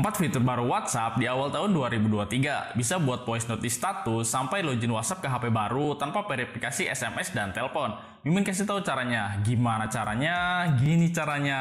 4 fitur baru WhatsApp di awal tahun 2023 bisa buat voice note di status sampai login WhatsApp ke HP baru tanpa verifikasi SMS dan telepon. Mimin kasih tahu caranya. Gimana caranya? Gini caranya.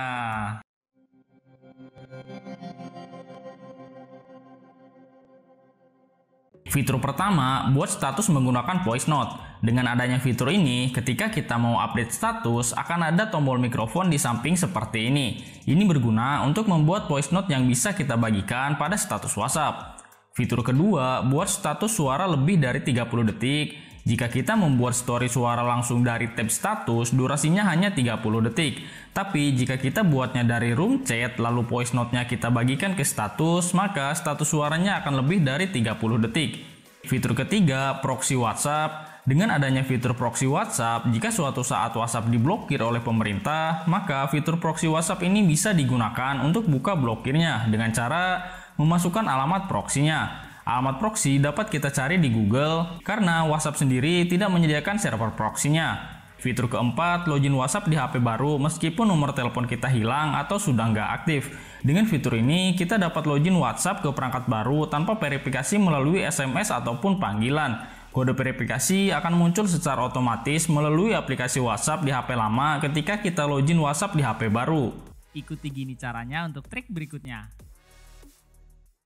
Fitur pertama, buat status menggunakan voice note. Dengan adanya fitur ini, ketika kita mau update status, akan ada tombol mikrofon di samping seperti ini. Ini berguna untuk membuat voice note yang bisa kita bagikan pada status WhatsApp. Fitur kedua, buat status suara lebih dari 30 detik jika kita membuat story suara langsung dari tab status, durasinya hanya 30 detik. Tapi jika kita buatnya dari room chat, lalu voice note-nya kita bagikan ke status, maka status suaranya akan lebih dari 30 detik. Fitur ketiga, proxy WhatsApp. Dengan adanya fitur proxy WhatsApp, jika suatu saat WhatsApp diblokir oleh pemerintah, maka fitur proxy WhatsApp ini bisa digunakan untuk buka blokirnya dengan cara memasukkan alamat proxy-nya. Alamat proxy dapat kita cari di Google karena WhatsApp sendiri tidak menyediakan server proxy-nya. Fitur keempat, login WhatsApp di HP baru meskipun nomor telepon kita hilang atau sudah nggak aktif. Dengan fitur ini, kita dapat login WhatsApp ke perangkat baru tanpa verifikasi melalui SMS ataupun panggilan. Kode verifikasi akan muncul secara otomatis melalui aplikasi WhatsApp di HP lama ketika kita login WhatsApp di HP baru. Ikuti gini caranya untuk trik berikutnya.